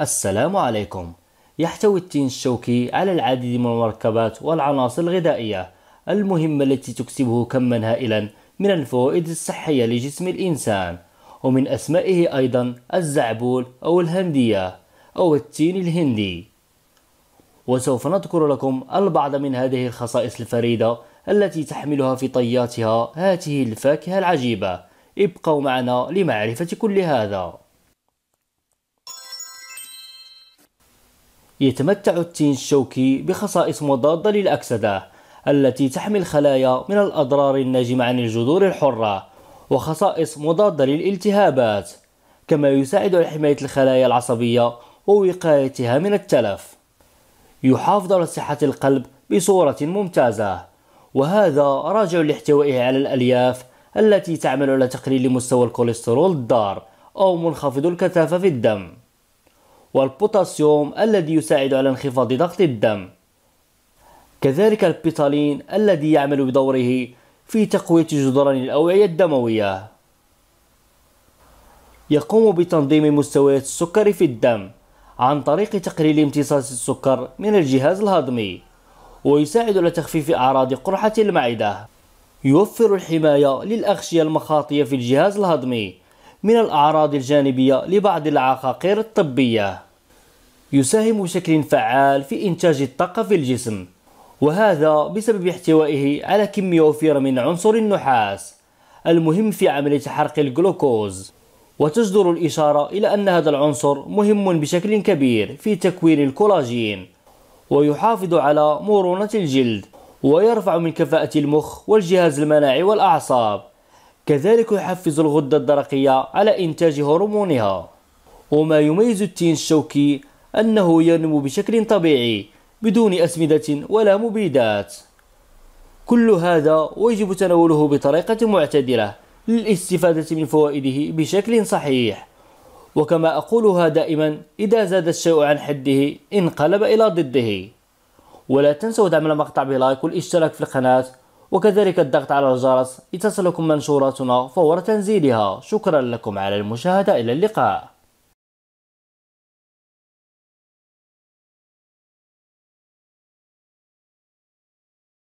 السلام عليكم يحتوي التين الشوكي على العديد من المركبات والعناصر الغذائية المهمة التي تكسبه كما هائلا من الفوائد الصحية لجسم الإنسان ومن أسمائه أيضا الزعبول أو الهندية أو التين الهندي وسوف نذكر لكم البعض من هذه الخصائص الفريدة التي تحملها في طياتها هاته الفاكهة العجيبة ابقوا معنا لمعرفة كل هذا يتمتع التين الشوكي بخصائص مضادة للأكسدة التي تحمي الخلايا من الأضرار الناجمة عن الجذور الحرة وخصائص مضادة للالتهابات كما يساعد على حماية الخلايا العصبية ووقايتها من التلف يحافظ على صحة القلب بصورة ممتازة وهذا راجع لاحتوائه على الألياف التي تعمل على تقليل مستوى الكوليسترول الضار أو منخفض الكثافة في الدم والبوتاسيوم الذي يساعد على انخفاض ضغط الدم كذلك البيتالين الذي يعمل بدوره في تقوية جدران الأوعية الدموية يقوم بتنظيم مستويات السكر في الدم عن طريق تقليل امتصاص السكر من الجهاز الهضمي ويساعد على تخفيف أعراض قرحة المعدة يوفر الحماية للأغشية المخاطية في الجهاز الهضمي من الأعراض الجانبية لبعض العقاقير الطبية يساهم بشكل فعال في إنتاج الطاقة في الجسم وهذا بسبب احتوائه على كمية وفيرة من عنصر النحاس المهم في عملية حرق الجلوكوز وتجدر الإشارة إلى أن هذا العنصر مهم بشكل كبير في تكوين الكولاجين ويحافظ على مرونة الجلد ويرفع من كفاءة المخ والجهاز المناعي والأعصاب كذلك يحفز الغدة الدرقية على إنتاج هرمونها وما يميز التين الشوكي أنه ينمو بشكل طبيعي بدون أسمدة ولا مبيدات كل هذا ويجب تناوله بطريقة معتدلة للاستفادة من فوائده بشكل صحيح وكما أقولها دائما إذا زاد الشيء عن حده انقلب إلى ضده ولا تنسوا دعم المقطع بلايك والاشتراك في القناة وكذلك الضغط على الجرس لتصلكم منشوراتنا فور تنزيلها شكرا لكم على المشاهدة إلى اللقاء